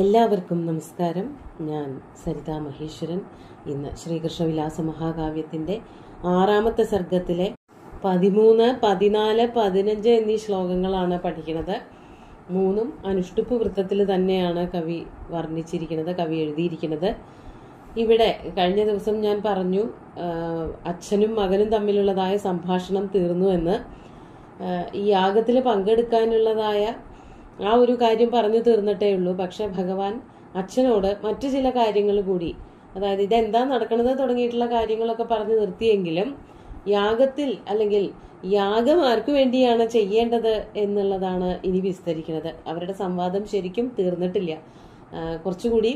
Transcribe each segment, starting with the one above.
എല്ലാവർക്കും നമസ്കാരം ഞാൻ സരിതാ മഹേശ്വരൻ ഇന്ന് ശ്രീകൃഷ്ണവിലാസ മഹാകാവ്യത്തിൻ്റെ ആറാമത്തെ സർഗത്തിലെ പതിമൂന്ന് പതിനാല് പതിനഞ്ച് എന്നീ ശ്ലോകങ്ങളാണ് പഠിക്കുന്നത് മൂന്നും അനുഷ്ടുപ്പ് വൃത്തത്തിൽ തന്നെയാണ് കവി വർണ്ണിച്ചിരിക്കുന്നത് കവി എഴുതിയിരിക്കുന്നത് ഇവിടെ കഴിഞ്ഞ ദിവസം ഞാൻ പറഞ്ഞു അച്ഛനും മകനും തമ്മിലുള്ളതായ സംഭാഷണം തീർന്നു എന്ന് ഈ യാഗത്തിൽ പങ്കെടുക്കാനുള്ളതായ ആ ഒരു കാര്യം പറഞ്ഞു തീർന്നിട്ടേ ഉള്ളൂ പക്ഷെ ഭഗവാൻ അച്ഛനോട് മറ്റു ചില കാര്യങ്ങൾ കൂടി അതായത് ഇതെന്താ നടക്കുന്നത് തുടങ്ങിയിട്ടുള്ള കാര്യങ്ങളൊക്കെ പറഞ്ഞു നിർത്തിയെങ്കിലും യാഗത്തിൽ അല്ലെങ്കിൽ യാഗം ആർക്കു വേണ്ടിയാണ് ചെയ്യേണ്ടത് എന്നുള്ളതാണ് ഇനി വിസ്തരിക്കുന്നത് അവരുടെ സംവാദം ശരിക്കും തീർന്നിട്ടില്ല കുറച്ചുകൂടി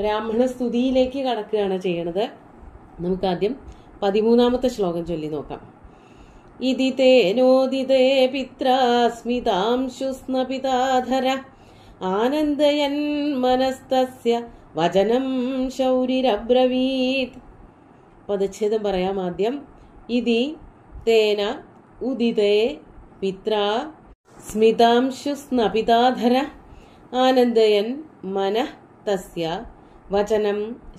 ബ്രാഹ്മണ സ്തുതിയിലേക്ക് കടക്കുകയാണ് ചെയ്യണത് നമുക്കാദ്യം പതിമൂന്നാമത്തെ ശ്ലോകം ചൊല്ലി നോക്കാം ഇതി തേനോദിതേ പിത്രാസ്മിതാംശുസ്നപിതാധര ആനന്ദയൻ മനസ്തസ്യ വചനം ശൗരിരബ്രവീത് പദച്ഛേദം പറയാം ആദ്യം ഇതി തേന ഉദിതേ പിത്ര സ്മിതാംശുസ്നപിതാധര ആനന്ദയൻ മന തസ്യ വചനം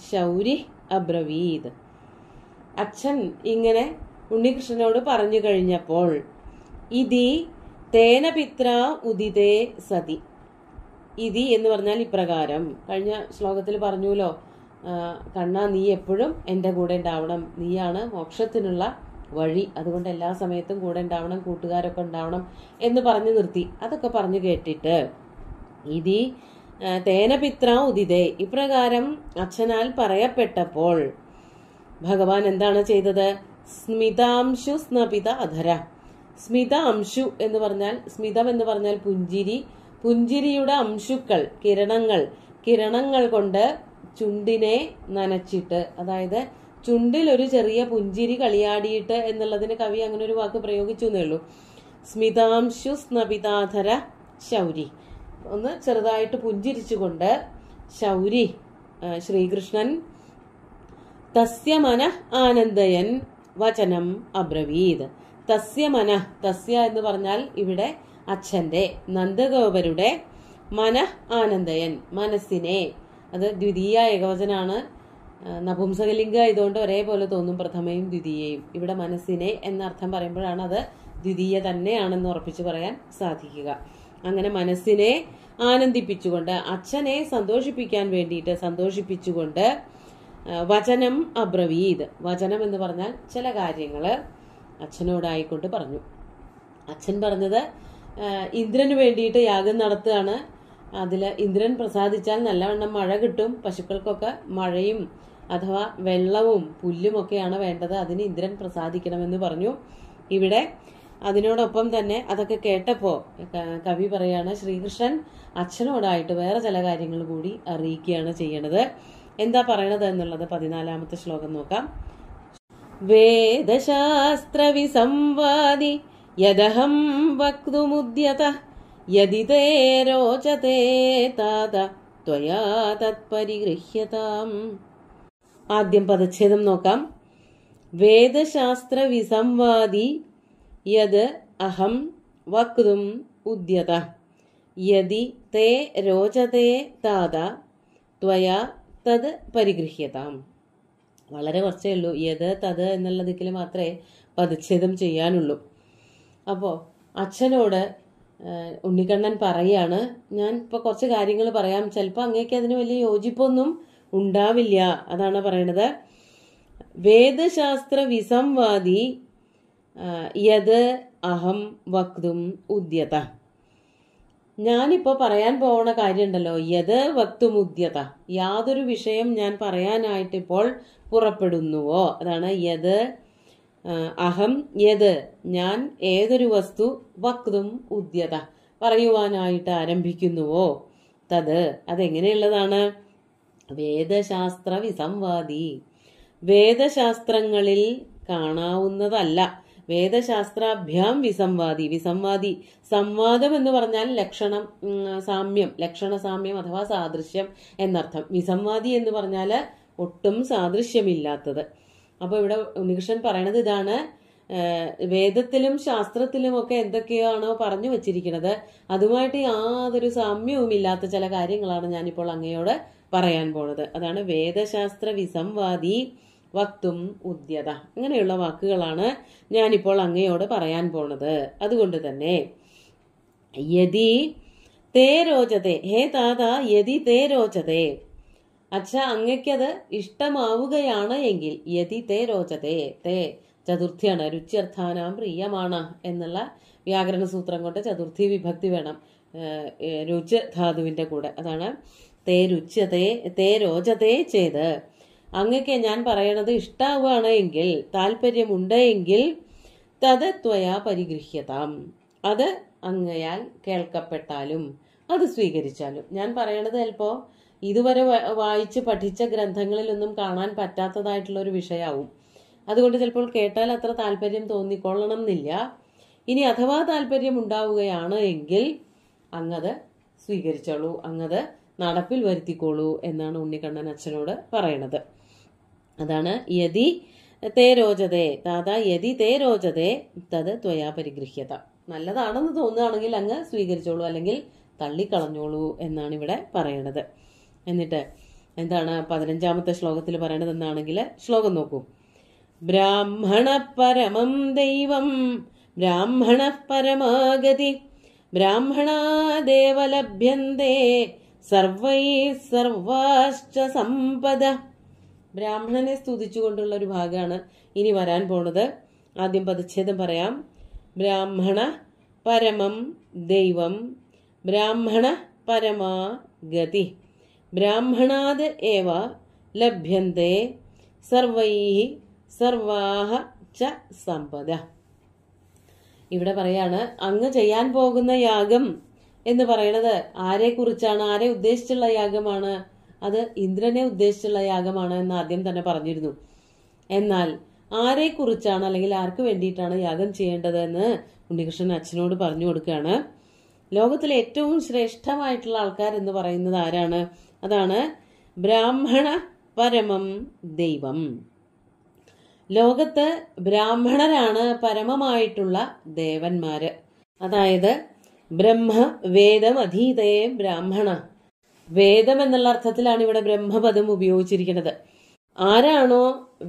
ശൗരി അബ്രവീത് അച്ഛൻ ഇങ്ങനെ ഉണ്ണികൃഷ്ണനോട് പറഞ്ഞു കഴിഞ്ഞപ്പോൾ ഇതി തേന പിത്ര ഉദിതേ സതി ഇതി എന്ന് പറഞ്ഞാൽ ഇപ്രകാരം കഴിഞ്ഞ ശ്ലോകത്തിൽ പറഞ്ഞുല്ലോ കണ്ണ നീ എപ്പോഴും എൻ്റെ കൂടെ ഉണ്ടാവണം നീയാണ് മോക്ഷത്തിനുള്ള വഴി അതുകൊണ്ട് എല്ലാ സമയത്തും കൂടെ ഉണ്ടാവണം കൂട്ടുകാരൊക്കെ ഉണ്ടാവണം എന്ന് പറഞ്ഞു നിർത്തി അതൊക്കെ പറഞ്ഞു കേട്ടിട്ട് ഇതി തേന പിത്ര ഉദിതേ ഇപ്രകാരം അച്ഛനാൽ പറയപ്പെട്ടപ്പോൾ ഭഗവാൻ എന്താണ് ചെയ്തത് സ്മിതാംശു സ്നപിത അധര സ്മിത അംശു എന്ന് പറഞ്ഞാൽ സ്മിതം എന്ന് പറഞ്ഞാൽ പുഞ്ചിരി പുഞ്ചിരിയുടെ അംശുക്കൾ കിരണങ്ങൾ കിരണങ്ങൾ കൊണ്ട് ചുണ്ടിനെ നനച്ചിട്ട് അതായത് ചുണ്ടിൽ ഒരു ചെറിയ പുഞ്ചിരി കളിയാടിയിട്ട് എന്നുള്ളതിന് കവി അങ്ങനെ ഒരു വാക്ക് പ്രയോഗിച്ചു എന്നേ ഉള്ളൂ സ്മിതാംശു സ്നപിതാധര ശൗരി ഒന്ന് ചെറുതായിട്ട് പുഞ്ചിരിച്ചുകൊണ്ട് ശൗരി ശ്രീകൃഷ്ണൻ തസ്യ ആനന്ദയൻ വചനം അബ്രവീത് തസ്യ മന തസ്യ എന്ന് പറഞ്ഞാൽ ഇവിടെ അച്ഛൻ്റെ നന്ദഗോപരുടെ മന ആനന്ദയൻ മനസ്സിനെ അത് ദ്വിതീയ ഏകവചനാണ് നപുംസകലിംഗ ആയതുകൊണ്ട് ഒരേപോലെ തോന്നും പ്രഥമയും ദ്വിതീയയും ഇവിടെ മനസ്സിനെ എന്നർത്ഥം പറയുമ്പോഴാണ് അത് ദ്വിതീയ തന്നെയാണെന്ന് ഉറപ്പിച്ച് പറയാൻ സാധിക്കുക അങ്ങനെ മനസ്സിനെ ആനന്ദിപ്പിച്ചുകൊണ്ട് അച്ഛനെ സന്തോഷിപ്പിക്കാൻ വേണ്ടിയിട്ട് സന്തോഷിപ്പിച്ചുകൊണ്ട് വചനം അബ്രവീത് വചനം എന്ന് പറഞ്ഞാൽ ചില കാര്യങ്ങൾ അച്ഛനോടായിക്കൊണ്ട് പറഞ്ഞു അച്ഛൻ പറഞ്ഞത് ഇന്ദ്രന് വേണ്ടിയിട്ട് യാഗം നടത്തുകയാണ് അതിൽ ഇന്ദ്രൻ പ്രസാദിച്ചാൽ നല്ലവണ്ണം മഴ കിട്ടും പശുക്കൾക്കൊക്കെ മഴയും അഥവാ വെള്ളവും പുല്ലുമൊക്കെയാണ് വേണ്ടത് അതിന് ഇന്ദ്രൻ പ്രസാദിക്കണമെന്ന് പറഞ്ഞു ഇവിടെ അതിനോടൊപ്പം തന്നെ അതൊക്കെ കേട്ടപ്പോൾ കവി പറയാണ് ശ്രീകൃഷ്ണൻ അച്ഛനോടായിട്ട് വേറെ ചില കാര്യങ്ങൾ കൂടി അറിയിക്കുകയാണ് ചെയ്യണത് എന്താ പറയണത് എന്നുള്ളത് പതിനാലാമത്തെ ശ്ലോകം നോക്കാം വിസംവാദി യദഹം വക്തുമുദ്യത യതി തത്പരിഗൃഹ്യതാം ആദ്യം പദച്ഛേദം നോക്കാം വേദശാസ്ത്ര വിസംവാദി യത് അഹം വക്തും ഉദ്യത യതി തേ രോചതേ താത ത്വയാ തത് പരിഗൃഹ്യതാം വളരെ കുറച്ചേ ഉള്ളൂ യത് തത് എന്നുള്ള മാത്രമേ പദച്ഛേദം ചെയ്യാനുള്ളൂ അപ്പോൾ അച്ഛനോട് ഉണ്ണിക്കണ്ണൻ പറയാണ് ഞാൻ ഇപ്പോൾ കുറച്ച് കാര്യങ്ങൾ പറയാം ചിലപ്പോൾ അങ്ങേക്ക് അതിന് വലിയ യോജിപ്പൊന്നും ഉണ്ടാവില്ല അതാണ് പറയണത് വേദശാസ്ത്ര വിസംവാദി യത് അഹം വക്തും ഉദ്യത ഞാനിപ്പോൾ പറയാൻ പോകുന്ന കാര്യമുണ്ടല്ലോ യത് വക്തുമുദ്യത യാതൊരു വിഷയം ഞാൻ പറയാനായിട്ടിപ്പോൾ പുറപ്പെടുന്നുവോ അതാണ് യത് അഹം യത് ഞാൻ ഏതൊരു വസ്തു വക്തും ഉദ്യത പറയുവാനായിട്ട് ആരംഭിക്കുന്നുവോ തത് അതെങ്ങനെയുള്ളതാണ് വേദശാസ്ത്ര വിസംവാദി വേദശാസ്ത്രങ്ങളിൽ കാണാവുന്നതല്ല വേദശാസ്ത്രാഭ്യാം വിസംവാദി വിസംവാദി സംവാദം എന്ന് പറഞ്ഞാൽ ലക്ഷണം സാമ്യം ലക്ഷണ സാമ്യം അഥവാ സാദൃശ്യം എന്നർത്ഥം വിസംവാദി എന്ന് പറഞ്ഞാൽ ഒട്ടും സാദൃശ്യമില്ലാത്തത് അപ്പോൾ ഇവിടെ ഉണ്ണികൃഷ്ണൻ പറയണത് ഇതാണ് വേദത്തിലും ശാസ്ത്രത്തിലും ഒക്കെ എന്തൊക്കെയാണോ പറഞ്ഞു വച്ചിരിക്കുന്നത് അതുമായിട്ട് യാതൊരു സാമ്യവും ഇല്ലാത്ത ചില കാര്യങ്ങളാണ് ഞാനിപ്പോൾ അങ്ങയോട് പറയാൻ പോണത് അതാണ് വേദശാസ്ത്ര വിസംവാദി വക്തും ഉദ്യത അങ്ങനെയുള്ള വാക്കുകളാണ് ഞാനിപ്പോൾ അങ്ങയോട് പറയാൻ പോണത് അതുകൊണ്ട് തന്നെ യതി തേ രോചതേ ഹേ താത യതി തേ രോചതേ അച്ഛ അങ്ങക്കത് ഇഷ്ടമാവുകയാണ് എങ്കിൽ യതി തേ രോചതേ തേ ചതുർത്ഥിയാണ് രുചിയർത്ഥാനാം പ്രിയമാണ് എന്നുള്ള വ്യാകരണ സൂത്രം കൊണ്ട് ചതുർത്ഥി വിഭക്തി വേണം രുചി ധാതുവിൻ്റെ കൂടെ അതാണ് തേ രുചതേ തേ രോചതേ ചെയ്ത് അങ്ങക്ക് ഞാൻ പറയണത് ഇഷ്ടാവുകയാണ് എങ്കിൽ താല്പര്യമുണ്ട് എങ്കിൽ തത് ത്വയാ പരിഗൃഹ്യതാം അത് അങ്ങയാൽ കേൾക്കപ്പെട്ടാലും അത് സ്വീകരിച്ചാലും ഞാൻ പറയണത് ചിലപ്പോൾ ഇതുവരെ വായിച്ച് പഠിച്ച ഗ്രന്ഥങ്ങളിലൊന്നും കാണാൻ പറ്റാത്തതായിട്ടുള്ള ഒരു വിഷയമാവും അതുകൊണ്ട് ചിലപ്പോൾ കേട്ടാൽ അത്ര താല്പര്യം തോന്നിക്കൊള്ളണം എന്നില്ല ഇനി അഥവാ താല്പര്യം ഉണ്ടാവുകയാണ് എങ്കിൽ അങ്ങത് സ്വീകരിച്ചോളൂ അങ്ങത് നടപ്പിൽ വരുത്തിക്കോളൂ എന്നാണ് ഉണ്ണിക്കണ്ണൻ അച്ഛനോട് പറയണത് അതാണ് യതി തേ രോചതേ താത യതി തേ രോചതേ തത് ത്വയാ നല്ലതാണെന്ന് തോന്നുകയാണെങ്കിൽ അങ്ങ് സ്വീകരിച്ചോളൂ അല്ലെങ്കിൽ തള്ളിക്കളഞ്ഞോളൂ എന്നാണ് ഇവിടെ പറയണത് എന്നിട്ട് എന്താണ് പതിനഞ്ചാമത്തെ ശ്ലോകത്തിൽ പറയണത് എന്നാണെങ്കിൽ ശ്ലോകം നോക്കൂ ബ്രാഹ്മണ പരമം ദൈവം ബ്രാഹ്മണ പരമാഗതി ബ്രാഹ്മണാ ദേവലഭ്യന്തേ സർവൈ സർവാശ്ച സമ്പദ ബ്രാഹ്മണനെ സ്തുതിച്ചുകൊണ്ടുള്ള ഒരു ഭാഗമാണ് ഇനി വരാൻ പോണത് ആദ്യം പദച്ഛേദം പറയാം ബ്രാഹ്മണ പരമം ദൈവം ബ്രാഹ്മണ പരമാ ഗതി ബ്രാഹ്മണാത് ഏവ ലഭ്യന്തെ സർവൈ സർവാഹ ച സമ്പദ ഇവിടെ പറയാണ് അങ്ങ് ചെയ്യാൻ പോകുന്ന യാഗം എന്ന് പറയുന്നത് ആരെക്കുറിച്ചാണ് ആരെ ഉദ്ദേശിച്ചുള്ള യാഗമാണ് അത് ഇന്ദ്രനെ ഉദ്ദേശിച്ചുള്ള യാഗമാണ് എന്ന് ആദ്യം തന്നെ പറഞ്ഞിരുന്നു എന്നാൽ ആരെക്കുറിച്ചാണ് അല്ലെങ്കിൽ ആർക്ക് വേണ്ടിയിട്ടാണ് യാഗം എന്ന് ഉണ്ണികൃഷ്ണൻ അച്ഛനോട് പറഞ്ഞു കൊടുക്കുകയാണ് ലോകത്തിലെ ഏറ്റവും ശ്രേഷ്ഠമായിട്ടുള്ള ആൾക്കാർ എന്ന് പറയുന്നത് ആരാണ് അതാണ് ബ്രാഹ്മണ പരമം ദൈവം ലോകത്ത് ബ്രാഹ്മണരാണ് പരമമായിട്ടുള്ള ദേവന്മാര് അതായത് ബ്രഹ്മ അധീതയെ ബ്രാഹ്മണ വേദം എന്നുള്ള അർത്ഥത്തിലാണ് ഇവിടെ ബ്രഹ്മപദം ഉപയോഗിച്ചിരിക്കുന്നത് ആരാണോ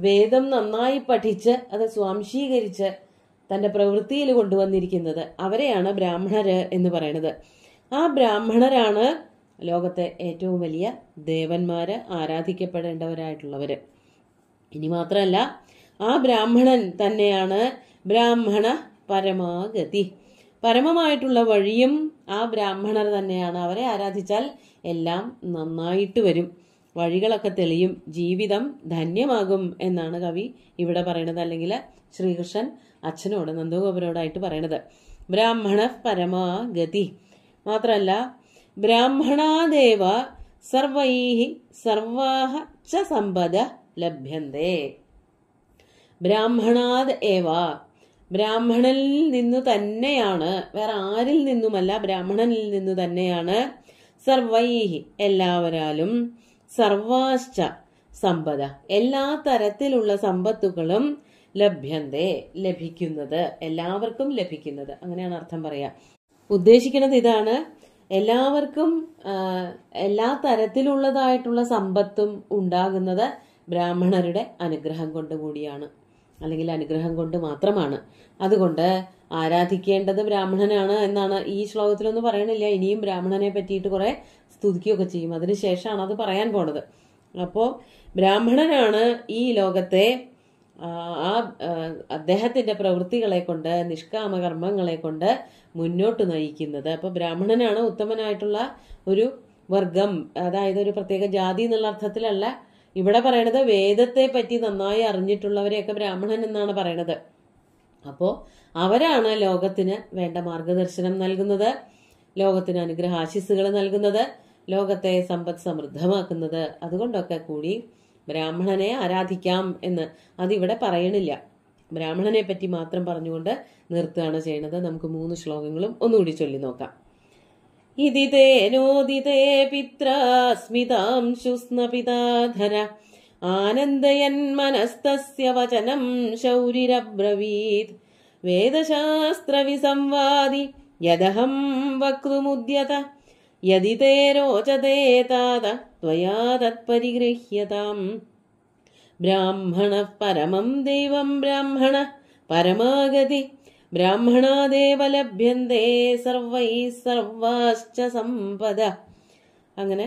വേദം നന്നായി പഠിച്ച് അത് സ്വാംശീകരിച്ച് തന്റെ പ്രവൃത്തിയിൽ കൊണ്ടുവന്നിരിക്കുന്നത് അവരെയാണ് ബ്രാഹ്മണര് എന്ന് പറയുന്നത് ആ ബ്രാഹ്മണരാണ് ലോകത്തെ ഏറ്റവും വലിയ ദേവന്മാര് ആരാധിക്കപ്പെടേണ്ടവരായിട്ടുള്ളവര് ഇനി മാത്രമല്ല ആ ബ്രാഹ്മണൻ തന്നെയാണ് ബ്രാഹ്മണ പരമാഗതി പരമമായിട്ടുള്ള വഴിയും ആ ബ്രാഹ്മണർ തന്നെയാണ് അവരെ ആരാധിച്ചാൽ എല്ലാം നന്നായിട്ട് വരും വഴികളൊക്കെ തെളിയും ജീവിതം ധന്യമാകും എന്നാണ് കവി ഇവിടെ പറയണത് അല്ലെങ്കിൽ ശ്രീകൃഷ്ണൻ അച്ഛനോട് നന്ദഗോപുരോടായിട്ട് പറയണത് ബ്രാഹ്മണ പരമാഗതി ഗതി മാത്രമല്ല ബ്രാഹ്മണാദേവ സർവൈ സർവാഹ ച സമ്പദ ലഭ്യന്തേ ബ്രാഹ്മണാദ് ഏവ ബ്രാഹ്മണനിൽ നിന്ന് തന്നെയാണ് വേറെ ആരിൽ നിന്നുമല്ല ബ്രാഹ്മണനിൽ നിന്ന് തന്നെയാണ് സർവൈഹി എല്ലാവരാലും സർവാശ്ച സമ്പത എല്ലാ തരത്തിലുള്ള സമ്പത്തുകളും ലഭ്യന്തേ ലഭിക്കുന്നത് എല്ലാവർക്കും ലഭിക്കുന്നത് അങ്ങനെയാണ് അർത്ഥം പറയാ ഉദ്ദേശിക്കുന്നത് ഇതാണ് എല്ലാവർക്കും എല്ലാ തരത്തിലുള്ളതായിട്ടുള്ള സമ്പത്തും ഉണ്ടാകുന്നത് ബ്രാഹ്മണരുടെ അനുഗ്രഹം കൊണ്ടുകൂടിയാണ് അല്ലെങ്കിൽ അനുഗ്രഹം കൊണ്ട് മാത്രമാണ് അതുകൊണ്ട് ആരാധിക്കേണ്ടത് ബ്രാഹ്മണനാണ് എന്നാണ് ഈ ശ്ലോകത്തിലൊന്നും പറയണില്ല ഇനിയും ബ്രാഹ്മണനെ പറ്റിയിട്ട് കുറേ സ്തുതിക്കുകയൊക്കെ ചെയ്യും അതിനുശേഷമാണ് അത് പറയാൻ പോണത് അപ്പോൾ ബ്രാഹ്മണനാണ് ഈ ലോകത്തെ ആ അദ്ദേഹത്തിന്റെ പ്രവൃത്തികളെ കൊണ്ട് നിഷ്കാമ കർമ്മങ്ങളെ കൊണ്ട് മുന്നോട്ട് നയിക്കുന്നത് അപ്പോൾ ബ്രാഹ്മണനാണ് ഉത്തമനായിട്ടുള്ള ഒരു വർഗം അതായത് ഒരു പ്രത്യേക ജാതി എന്നുള്ള അർത്ഥത്തിലല്ല ഇവിടെ പറയണത് വേദത്തെ പറ്റി നന്നായി അറിഞ്ഞിട്ടുള്ളവരെയൊക്കെ ബ്രാഹ്മണൻ എന്നാണ് പറയണത് അപ്പോ അവരാണ് ലോകത്തിന് വേണ്ട മാർഗദർശനം നൽകുന്നത് ലോകത്തിന് അനുഗ്രഹാശിസുകൾ നൽകുന്നത് ലോകത്തെ സമ്പദ് സമൃദ്ധമാക്കുന്നത് അതുകൊണ്ടൊക്കെ കൂടി ബ്രാഹ്മണനെ ആരാധിക്കാം എന്ന് അതിവിടെ പറയണില്ല ബ്രാഹ്മണനെ പറ്റി മാത്രം പറഞ്ഞുകൊണ്ട് നിർത്തുകയാണ് ചെയ്യുന്നത് നമുക്ക് മൂന്ന് ശ്ലോകങ്ങളും ഒന്നുകൂടി ചൊല്ലി നോക്കാം इति ते नोदिते पित्रास्मितां शुस्मपिता आनन्दयन्मनस्तस्य वचनं शौरिरब्रवीत् वेदशास्त्रविसंवादि यदहं वक्तुमुद्यत यदि ते रोचते तात त्वया तत्परिगृह्यताम् ब्राह्मणः परमं देवं ब्राह्मण परमागति ബ്രാഹ്മണാദേവ ലഭ്യന്തേ സർവൈ സർവാശ്ച സമ്പദ അങ്ങനെ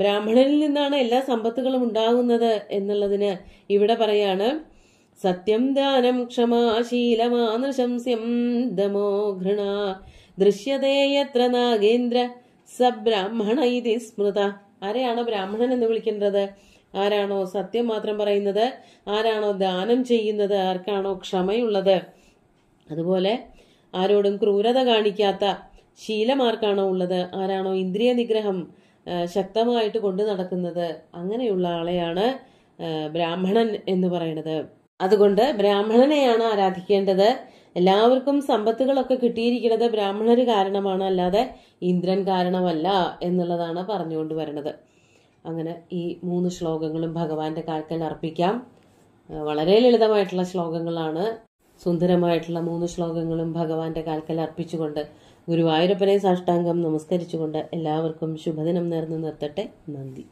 ബ്രാഹ്മണനിൽ നിന്നാണ് എല്ലാ സമ്പത്തുകളും ഉണ്ടാകുന്നത് എന്നുള്ളതിന് ഇവിടെ പറയാണ് സത്യം ദാനം ക്ഷമാശീലമാനൃശംസ്യം ദമോ ഘൃണ ദൃശ്യതേ യത്ര നാഗേന്ദ്ര സബ്രാഹ്മണ ഇതി സ്മൃത ആരെയാണോ ബ്രാഹ്മണൻ എന്ന് വിളിക്കേണ്ടത് ആരാണോ സത്യം മാത്രം പറയുന്നത് ആരാണോ ദാനം ചെയ്യുന്നത് ആർക്കാണോ ക്ഷമയുള്ളത് അതുപോലെ ആരോടും ക്രൂരത കാണിക്കാത്ത ശീലമാർക്കാണോ ഉള്ളത് ആരാണോ ഇന്ദ്രിയ നിഗ്രഹം ശക്തമായിട്ട് കൊണ്ടു നടക്കുന്നത് അങ്ങനെയുള്ള ആളെയാണ് ബ്രാഹ്മണൻ എന്ന് പറയുന്നത് അതുകൊണ്ട് ബ്രാഹ്മണനെയാണ് ആരാധിക്കേണ്ടത് എല്ലാവർക്കും സമ്പത്തുകളൊക്കെ കിട്ടിയിരിക്കുന്നത് ബ്രാഹ്മണർ കാരണമാണ് അല്ലാതെ ഇന്ദ്രൻ കാരണമല്ല എന്നുള്ളതാണ് പറഞ്ഞുകൊണ്ട് വരുന്നത് അങ്ങനെ ഈ മൂന്ന് ശ്ലോകങ്ങളും ഭഗവാന്റെ കാൽക്കൽ അർപ്പിക്കാം വളരെ ലളിതമായിട്ടുള്ള ശ്ലോകങ്ങളാണ് സുന്ദരമായിട്ടുള്ള മൂന്ന് ശ്ലോകങ്ങളും ഭഗവാന്റെ കാൽക്കൽ അർപ്പിച്ചുകൊണ്ട് ഗുരുവായൂരപ്പനെ സാഷ്ടാംഗം നമസ്കരിച്ചുകൊണ്ട് എല്ലാവർക്കും ശുഭദിനം നേർന്നു നിർത്തട്ടെ നന്ദി